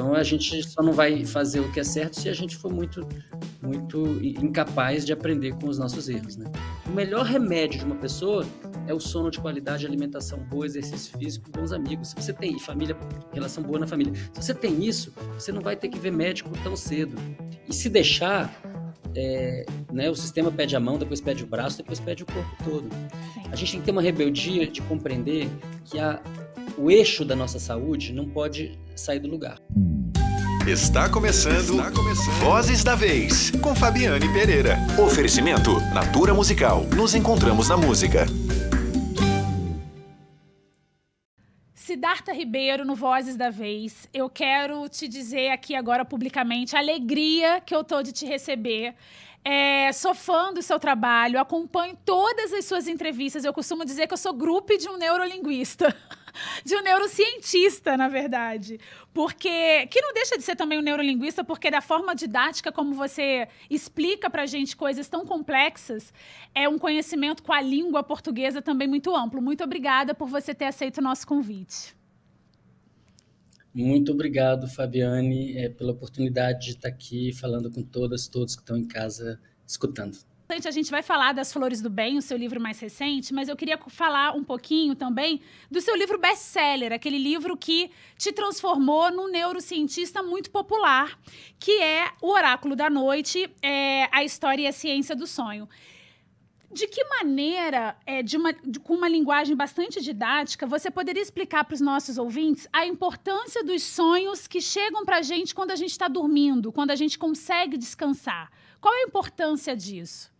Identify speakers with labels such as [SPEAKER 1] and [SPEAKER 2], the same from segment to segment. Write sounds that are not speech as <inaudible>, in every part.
[SPEAKER 1] Então a gente só não vai fazer o que é certo se a gente for muito, muito incapaz de aprender com os nossos erros, né? O melhor remédio de uma pessoa é o sono de qualidade, alimentação boa, exercício físico, bons amigos. Se você tem família, relação boa na família. Se você tem isso, você não vai ter que ver médico tão cedo. E se deixar, é, né, o sistema pede a mão, depois pede o braço, depois pede o corpo todo. A gente tem que ter uma rebeldia de compreender que a o eixo da nossa saúde não pode sair do lugar.
[SPEAKER 2] Está começando, Está começando Vozes da Vez, com Fabiane Pereira. Oferecimento Natura Musical. Nos encontramos na música. Sidarta Ribeiro no Vozes da Vez. Eu quero te dizer aqui agora publicamente a alegria que eu tô de te receber. É, sou fã do seu trabalho, acompanho todas as suas entrevistas. Eu costumo dizer que eu sou grupo de um neurolinguista. <laughs> de um neurocientista, na verdade. Porque, que não deixa de ser também um neurolinguista, porque da forma didática como você explica pra gente coisas tão complexas, é um conhecimento com a língua portuguesa também muito amplo. Muito obrigada por você ter aceito o nosso convite.
[SPEAKER 1] Muito obrigado, Fabiane, é, pela oportunidade de estar aqui falando com todas, todos que estão em casa escutando.
[SPEAKER 2] A gente vai falar das Flores do Bem, o seu livro mais recente, mas eu queria falar um pouquinho também do seu livro best-seller, aquele livro que te transformou num neurocientista muito popular, que é O Oráculo da Noite, é, A História e a Ciência do Sonho. De que maneira, é, de uma, de, com uma linguagem bastante didática, você poderia explicar para os nossos ouvintes a importância dos sonhos que chegam para a gente quando a gente está dormindo, quando a gente consegue descansar? Qual é a importância disso?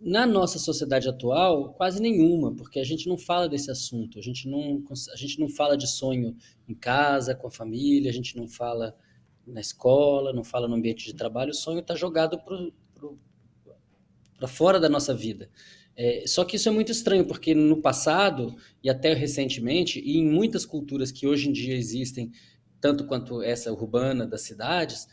[SPEAKER 1] na nossa sociedade atual, quase nenhuma, porque a gente não fala desse assunto, a gente não, a gente não fala de sonho em casa, com a família, a gente não fala na escola, não fala no ambiente de trabalho, o sonho está jogado para fora da nossa vida. É, só que isso é muito estranho, porque no passado, e até recentemente, e em muitas culturas que hoje em dia existem, tanto quanto essa urbana das cidades,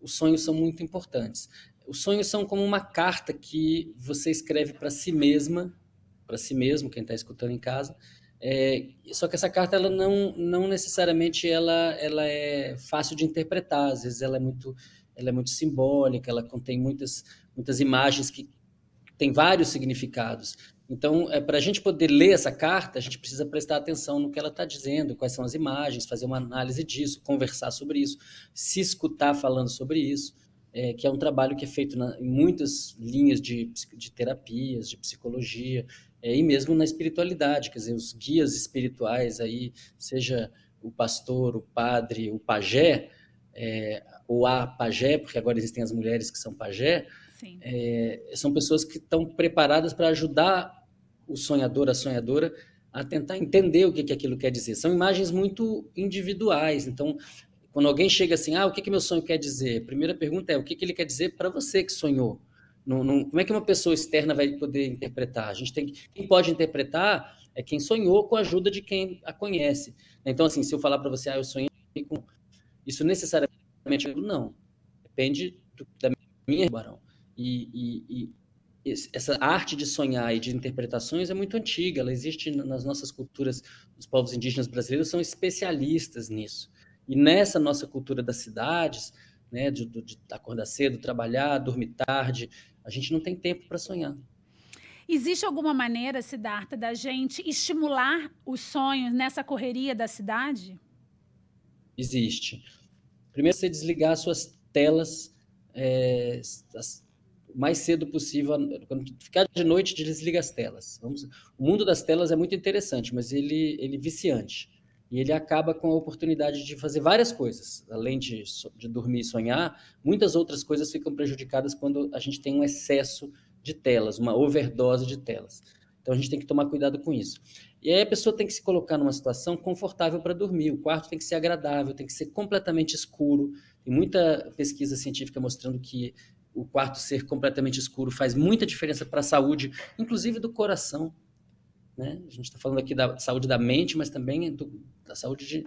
[SPEAKER 1] os sonhos são muito importantes. Os sonhos são como uma carta que você escreve para si mesma, para si mesmo, quem está escutando em casa. É, só que essa carta ela não, não necessariamente ela, ela é fácil de interpretar. Às vezes ela é muito ela é muito simbólica, ela contém muitas muitas imagens que têm vários significados. Então, é, para a gente poder ler essa carta, a gente precisa prestar atenção no que ela está dizendo, quais são as imagens, fazer uma análise disso, conversar sobre isso, se escutar falando sobre isso é, que é um trabalho que é feito na, em muitas linhas de, de terapias, de psicologia, é, e mesmo na espiritualidade, quer dizer, os guias espirituais aí, seja o pastor, o padre, o pajé, é, ou a pajé, porque agora existem as mulheres que são pajé, é, são pessoas que estão preparadas para ajudar o sonhador, a sonhadora, a tentar entender o que, que aquilo quer dizer. São imagens muito individuais, então quando alguém chega assim, ah, o que, que meu sonho quer dizer? A primeira pergunta é o que, que ele quer dizer para você que sonhou. Não, não, como é que uma pessoa externa vai poder interpretar? A gente tem que, quem pode interpretar é quem sonhou com a ajuda de quem a conhece. Então, assim, se eu falar para você, ah, eu sonhei com isso necessariamente não. Depende do, da minha barão. E, e, e, essa arte de sonhar e de interpretações é muito antiga. Ela existe nas nossas culturas. Os povos indígenas brasileiros são especialistas nisso. E nessa nossa cultura das cidades, né, de, de acordar cedo, trabalhar, dormir tarde, a gente não tem tempo para sonhar.
[SPEAKER 2] Existe alguma maneira, Siddhartha, da gente estimular os sonhos nessa correria da cidade?
[SPEAKER 1] Existe. Primeiro, você desligar suas telas é, as, o mais cedo possível. Quando ficar de noite, desliga as telas. Vamos, o mundo das telas é muito interessante, mas ele, ele é viciante. E ele acaba com a oportunidade de fazer várias coisas, além de, de dormir e sonhar, muitas outras coisas ficam prejudicadas quando a gente tem um excesso de telas, uma overdose de telas. Então a gente tem que tomar cuidado com isso. E aí a pessoa tem que se colocar numa situação confortável para dormir. O quarto tem que ser agradável, tem que ser completamente escuro. Tem muita pesquisa científica mostrando que o quarto ser completamente escuro faz muita diferença para a saúde, inclusive do coração. Né? A gente está falando aqui da saúde da mente, mas também do, da saúde de,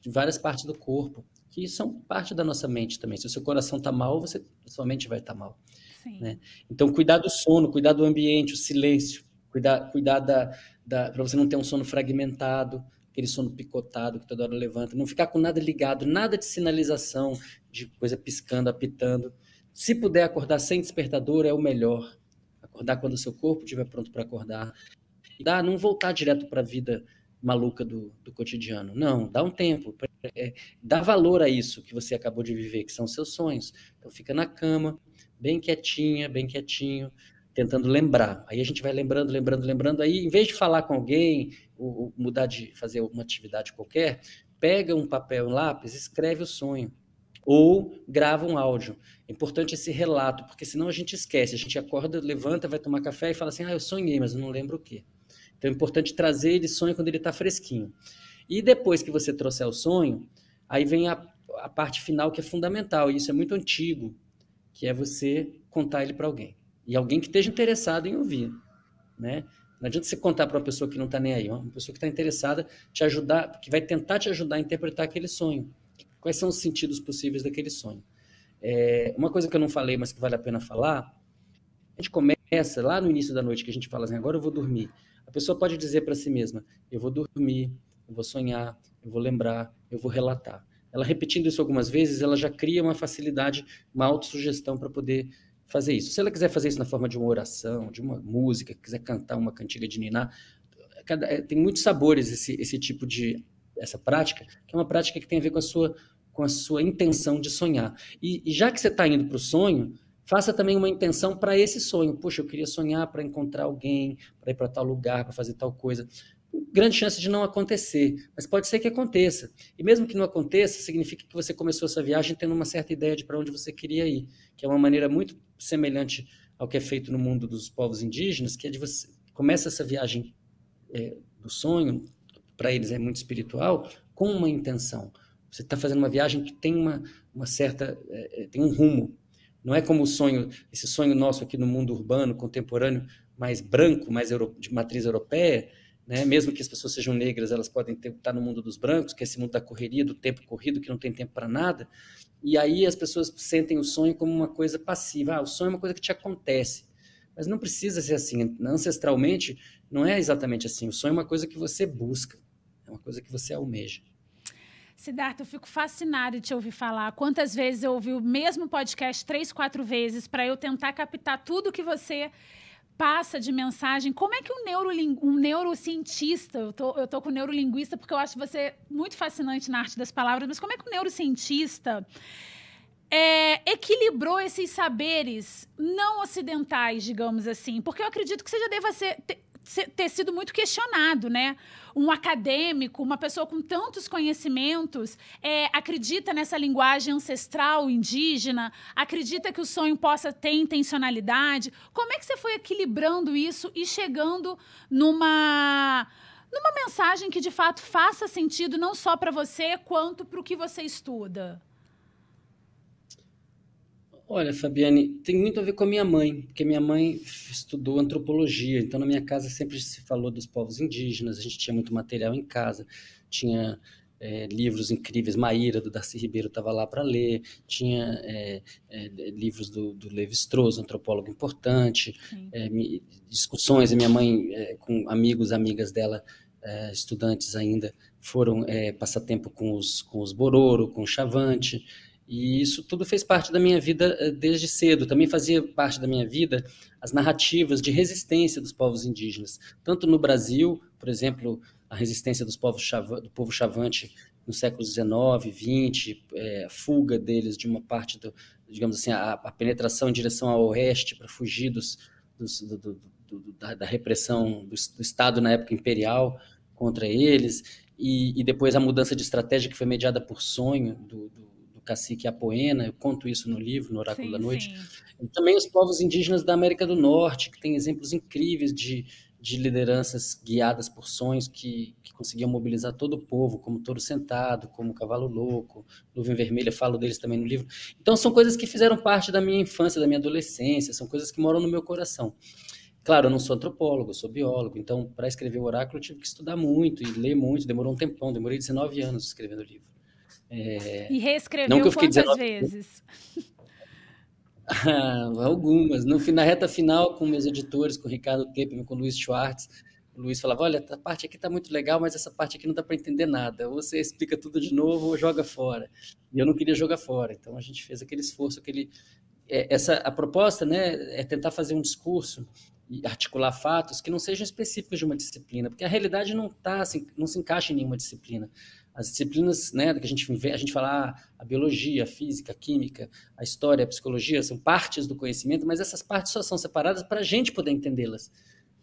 [SPEAKER 1] de, várias partes do corpo, que são parte da nossa mente também. Se o seu coração está mal, você, sua mente vai estar tá mal. Né? Então, cuidar do sono, cuidar do ambiente, o silêncio, cuidar, cuidar da, da para você não ter um sono fragmentado, aquele sono picotado que toda hora levanta, não ficar com nada ligado, nada de sinalização, de coisa piscando, apitando. Se puder acordar sem despertador, é o melhor. Acordar quando o seu corpo estiver pronto para acordar dá não voltar direto para a vida maluca do, do cotidiano. Não, dá um tempo. É, dá valor a isso que você acabou de viver, que são seus sonhos. Então fica na cama, bem quietinha, bem quietinho, tentando lembrar. Aí a gente vai lembrando, lembrando, lembrando. Aí, em vez de falar com alguém, ou, ou mudar de fazer uma atividade qualquer, pega um papel, um lápis, escreve o sonho ou grava um áudio. É importante esse relato, porque senão a gente esquece. A gente acorda, levanta, vai tomar café e fala assim: "Ah, eu sonhei, mas eu não lembro o quê". Então é importante trazer ele sonho quando ele está fresquinho. E depois que você trouxer o sonho, aí vem a, a parte final que é fundamental, e isso é muito antigo, que é você contar ele para alguém. E alguém que esteja interessado em ouvir. Né? Não adianta você contar para uma pessoa que não está nem aí, uma pessoa que está interessada te ajudar, que vai tentar te ajudar a interpretar aquele sonho. Quais são os sentidos possíveis daquele sonho? É, uma coisa que eu não falei, mas que vale a pena falar, a gente começa lá no início da noite, que a gente fala assim, agora eu vou dormir. A pessoa pode dizer para si mesma: eu vou dormir, eu vou sonhar, eu vou lembrar, eu vou relatar. Ela repetindo isso algumas vezes, ela já cria uma facilidade, uma autossugestão para poder fazer isso. Se ela quiser fazer isso na forma de uma oração, de uma música, quiser cantar uma cantiga de niná, eh, tem muitos sabores esse, esse tipo de essa prática, que é uma prática que tem a ver com a sua com a sua intenção de sonhar. E, e já que você está indo para o sonho, Faça também uma intenção para esse sonho. Puxa, eu queria sonhar para encontrar alguém, para ir para tal lugar, para fazer tal coisa. Grande chance de não acontecer, mas pode ser que aconteça. E mesmo que não aconteça, significa que você começou essa viagem tendo uma certa ideia de para onde você queria ir, que é uma maneira muito semelhante ao que é feito no mundo dos povos indígenas, que é de você começa essa viagem é, do sonho, para eles é muito espiritual, com uma intenção. Você está fazendo uma viagem que tem uma, uma certa, é, tem um rumo, não é como o sonho, esse sonho nosso aqui no mundo urbano, contemporâneo, mais branco, mais euro, de matriz europeia, né? mesmo que as pessoas sejam negras, elas podem ter, estar tá no mundo dos brancos, que é esse mundo da correria, do tempo corrido, que não tem tempo para nada. E aí as pessoas sentem o sonho como uma coisa passiva. Ah, o sonho é uma coisa que te acontece. Mas não precisa ser assim. Ancestralmente, não é exatamente assim. O sonho é uma coisa que você busca, é uma coisa que você almeja.
[SPEAKER 2] Siddhartha, eu fico fascinada de te ouvir falar. Quantas vezes eu ouvi o mesmo podcast três, quatro vezes para eu tentar captar tudo que você passa de mensagem. Como é que um, neuroling... um neurocientista, eu tô, eu tô com neurolinguista porque eu acho você muito fascinante na arte das palavras, mas como é que um neurocientista é, equilibrou esses saberes não ocidentais, digamos assim? Porque eu acredito que você já deva ser, ter sido muito questionado, né? Um acadêmico, uma pessoa com tantos conhecimentos, é, acredita nessa linguagem ancestral indígena, acredita que o sonho possa ter intencionalidade. Como é que você foi equilibrando isso e chegando numa numa mensagem que de fato faça sentido não só para você quanto para o que você estuda?
[SPEAKER 1] Olha, Fabiane, tem muito a ver com a minha mãe, porque minha mãe estudou antropologia, então na minha casa sempre se falou dos povos indígenas, a gente tinha muito material em casa, tinha é, livros incríveis, Maíra, do Darcy Ribeiro, estava lá para ler, tinha é, é, livros do, do Levi Strauss, antropólogo importante, é, discussões, a minha mãe, é, com amigos, amigas dela, é, estudantes ainda, foram passar tempo com os, com os Bororo, com o Chavante, e isso tudo fez parte da minha vida eh, desde cedo. Também fazia parte da minha vida as narrativas de resistência dos povos indígenas, tanto no Brasil, por exemplo, a resistência dos povos do povo chavante no século XIX, XX, é, a fuga deles de uma parte do, digamos assim, a, a penetração em direção ao oeste para fugir dos, dos do, do, da, da, repressão do, do Estado na época imperial contra eles, e, e, depois a mudança de estratégia que foi mediada por sonho do, do, cacique Apoena, eu conto isso no livro, no Oráculo sim, da Noite. Sim. E também os povos indígenas da América do Norte, que têm exemplos incríveis de, de lideranças guiadas por sonhos que, que conseguiam mobilizar todo o povo, como Touro Sentado, como Cavalo Louco, Nuvem Vermelha, falo deles também no livro. Então, são coisas que fizeram parte da minha infância, da minha adolescência, são coisas que moram no meu coração. Claro, eu não sou antropólogo, eu sou biólogo, então para escrever o oráculo eu tive que estudar muito e ler muito, demorou um tempão, demorei 19 anos escrevendo o livro. É... E reescreveu não que eu quantas 19... Né? vezes? <laughs> Algumas. No, na reta final, com meus editores, com o Ricardo Tepe com o Luiz Schwartz, o Luiz falava, olha, essa parte aqui está muito legal, mas essa parte aqui não dá para entender nada. Ou você explica tudo de novo ou joga fora. E eu não queria jogar fora. Então, a gente fez aquele esforço, aquele... É, essa, a proposta né, é tentar fazer um discurso e articular fatos que não sejam específicos de uma disciplina, porque a realidade não, tá, assim, não se encaixa em nenhuma disciplina as disciplinas né, que a gente, a gente fala, ah, a biologia, a física, a química, a história, a psicologia, são partes do conhecimento, mas essas partes só são separadas para a gente poder entendê-las.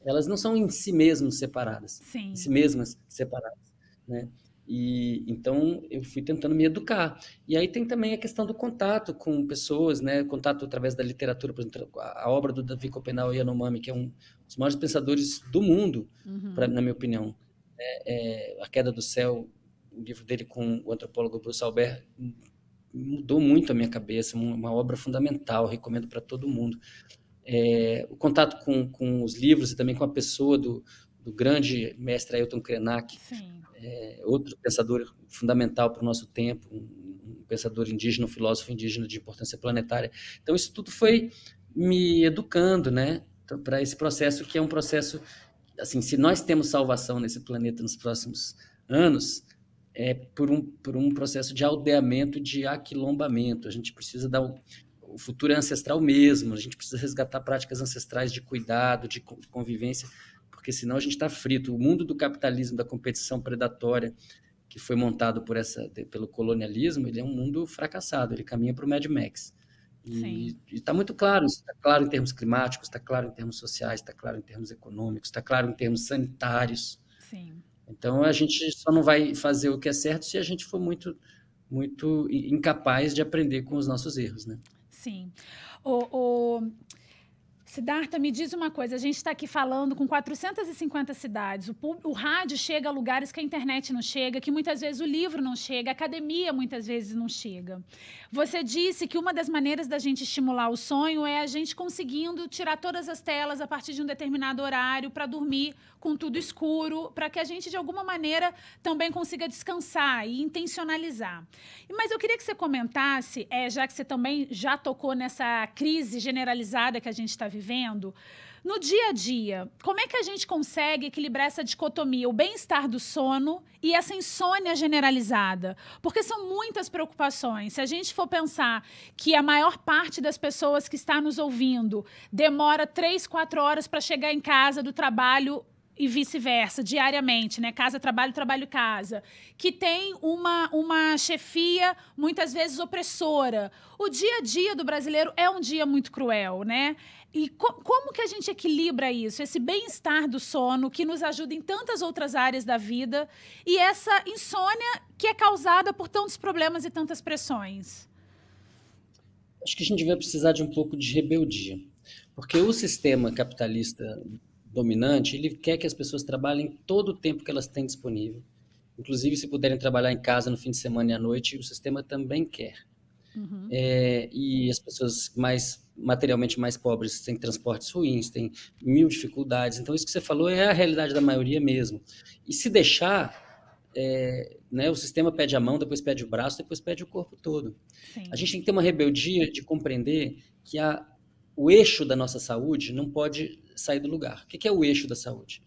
[SPEAKER 1] Elas não são em si mesmas separadas, Sim. em si mesmas separadas, né? E então eu fui tentando me educar. E aí tem também a questão do contato com pessoas, né? Contato através da literatura, por exemplo, a obra do Davi Copenau Yanomami, que é um dos maiores pensadores do mundo, uhum. pra, na minha opinião. É, é, a queda do céu o livro dele com o antropólogo Bruce Albert mudou muito a minha cabeça, uma obra fundamental, recomendo para todo mundo. É, o contato com, com os livros e também com a pessoa do, do grande mestre Ailton Krenak, é, outro pensador fundamental para o nosso tempo, um, um pensador indígena, um filósofo indígena de importância planetária. Então, isso tudo foi me educando né, para esse processo, que é um processo, assim, se nós temos salvação nesse planeta nos próximos anos, é, por, um, por um processo de aldeamento, de aquilombamento. A gente precisa dar o futuro é ancestral mesmo, a gente precisa resgatar práticas ancestrais de cuidado, de convivência, porque senão a gente está frito. O mundo do capitalismo, da competição predatória, que foi montado por essa, pelo colonialismo, ele é um mundo fracassado, ele caminha para o Mad Max. E está muito claro, está claro em termos climáticos, está claro em termos sociais, está claro em termos econômicos, está claro em termos sanitários. Sim. Então a gente só não vai fazer o que é certo se a gente for muito muito incapaz de aprender com os nossos erros, né?
[SPEAKER 2] Sim. O, o, Siddhartha, me diz uma coisa: a gente está aqui falando com 450 cidades, o, o, rádio chega a lugares que a internet não chega, que muitas vezes o livro não chega, a academia muitas vezes não chega. Você disse que uma das maneiras da gente estimular o sonho é a gente conseguindo tirar todas as telas a partir de um determinado horário para dormir com tudo escuro, para que a gente, de alguma maneira, também consiga descansar e intencionalizar. Mas eu queria que você comentasse, é, já que você também já tocou nessa crise generalizada que a gente está vivendo, vivendo, no dia a dia, como é que a gente consegue equilibrar essa dicotomia, o bem-estar do sono e essa insônia generalizada? Porque são muitas preocupações. Se a gente for pensar que a maior parte das pessoas que está nos ouvindo demora três, quatro horas para chegar em casa do trabalho e vice-versa, diariamente, né? Casa, trabalho, trabalho, casa. Que tem uma, uma chefia muitas vezes opressora. O dia a dia do brasileiro é um dia muito cruel, né? E co como que a gente equilibra isso? Esse bem-estar do sono que nos ajuda em tantas outras áreas da vida e essa insônia que é causada por tantos problemas e tantas pressões?
[SPEAKER 1] Acho que a gente vai precisar de um pouco de rebeldia. Porque o sistema capitalista dominante, ele quer que as pessoas trabalhem todo o tempo que elas têm disponível. Inclusive, se puderem trabalhar em casa no fim de semana e à noite, o sistema também quer. Uhum. É, e as pessoas mais materialmente mais pobres têm transportes ruins, têm mil dificuldades. Então, isso que você falou é a realidade da maioria mesmo. E se deixar, é, né, o sistema pede a mão, depois pede o braço, depois pede o corpo todo. Sim. A gente tem que ter uma rebeldia de compreender que a o eixo da nossa saúde não pode sair do lugar. O que é o eixo da saúde?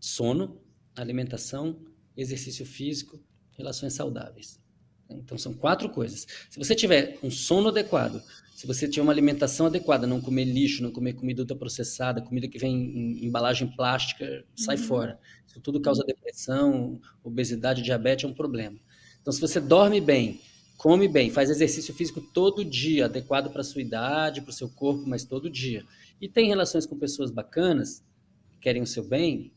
[SPEAKER 1] Sono, alimentação, exercício físico, relações saudáveis. Então são quatro coisas. Se você tiver um sono adequado, se você tiver uma alimentação adequada, não comer lixo, não comer comida ultraprocessada, comida que vem em embalagem plástica, sai uhum. fora. Isso tudo causa depressão, obesidade, diabetes, é um problema. Então se você dorme bem, come bem, faz exercício físico todo dia, adequado para sua idade, para o seu corpo, mas todo dia. E tem relações com pessoas bacanas, que querem o seu bem,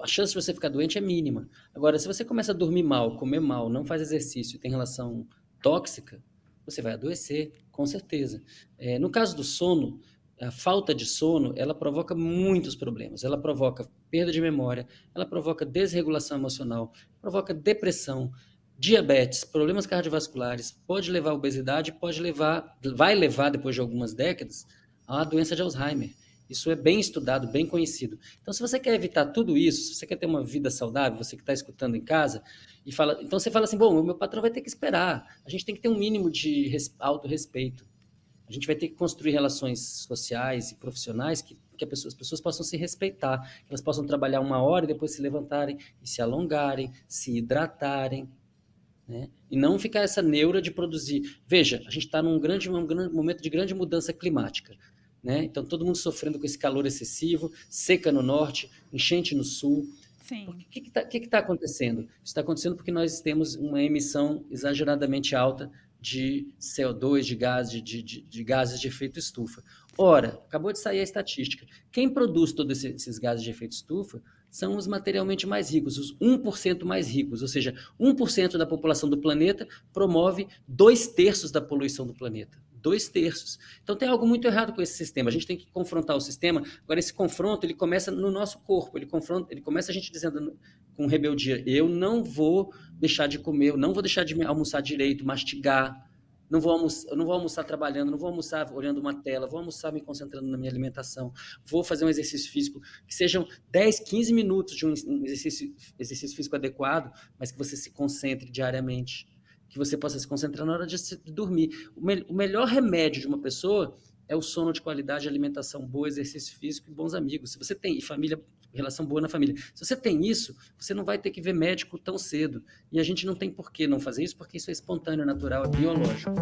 [SPEAKER 1] a chance de você ficar doente é mínima. Agora, se você começa a dormir mal, comer mal, não faz exercício, tem relação tóxica, você vai adoecer, com certeza. É, no caso do sono, a falta de sono, ela provoca muitos problemas. Ela provoca perda de memória, ela provoca desregulação emocional, provoca depressão, diabetes, problemas cardiovasculares, pode levar à obesidade, pode levar, vai levar depois de algumas décadas à doença de Alzheimer. Isso é bem estudado, bem conhecido. Então, se você quer evitar tudo isso, se você quer ter uma vida saudável, você que está escutando em casa, e fala, então você fala assim: bom, o meu patrão vai ter que esperar. A gente tem que ter um mínimo de res, respeito. A gente vai ter que construir relações sociais e profissionais que, que pessoa, as pessoas possam se respeitar, que elas possam trabalhar uma hora e depois se levantarem e se alongarem, se hidratarem, né? E não ficar essa neura de produzir. Veja, a gente está num grande, um grande momento de grande mudança climática. Né? Então, todo mundo sofrendo com esse calor excessivo, seca no norte, enchente no sul. O que está tá acontecendo? Isso está acontecendo porque nós temos uma emissão exageradamente alta de CO2, de, gás, de, de, de gases de efeito estufa. Ora, acabou de sair a estatística. Quem produz todos esses gases de efeito estufa são os materialmente mais ricos, os 1% mais ricos, ou seja, 1% da população do planeta promove dois terços da poluição do planeta. Dois terços. Então tem algo muito errado com esse sistema. A gente tem que confrontar o sistema. Agora, esse confronto ele começa no nosso corpo, ele, confronta, ele começa a gente dizendo com rebeldia: eu não vou deixar de comer, eu não vou deixar de almoçar direito, mastigar, não vou, almoçar, não vou almoçar trabalhando, não vou almoçar olhando uma tela, vou almoçar me concentrando na minha alimentação, vou fazer um exercício físico, que sejam 10, 15 minutos de um exercício, exercício físico adequado, mas que você se concentre diariamente, que você possa se concentrar na hora de dormir. O, me o melhor remédio de uma pessoa é o sono de qualidade, alimentação boa, exercício físico e bons amigos. Se você tem e família relação boa na família. Se você tem isso, você não vai ter que ver médico tão cedo. E a gente não tem por que não fazer isso, porque isso é espontâneo, natural, é biológico.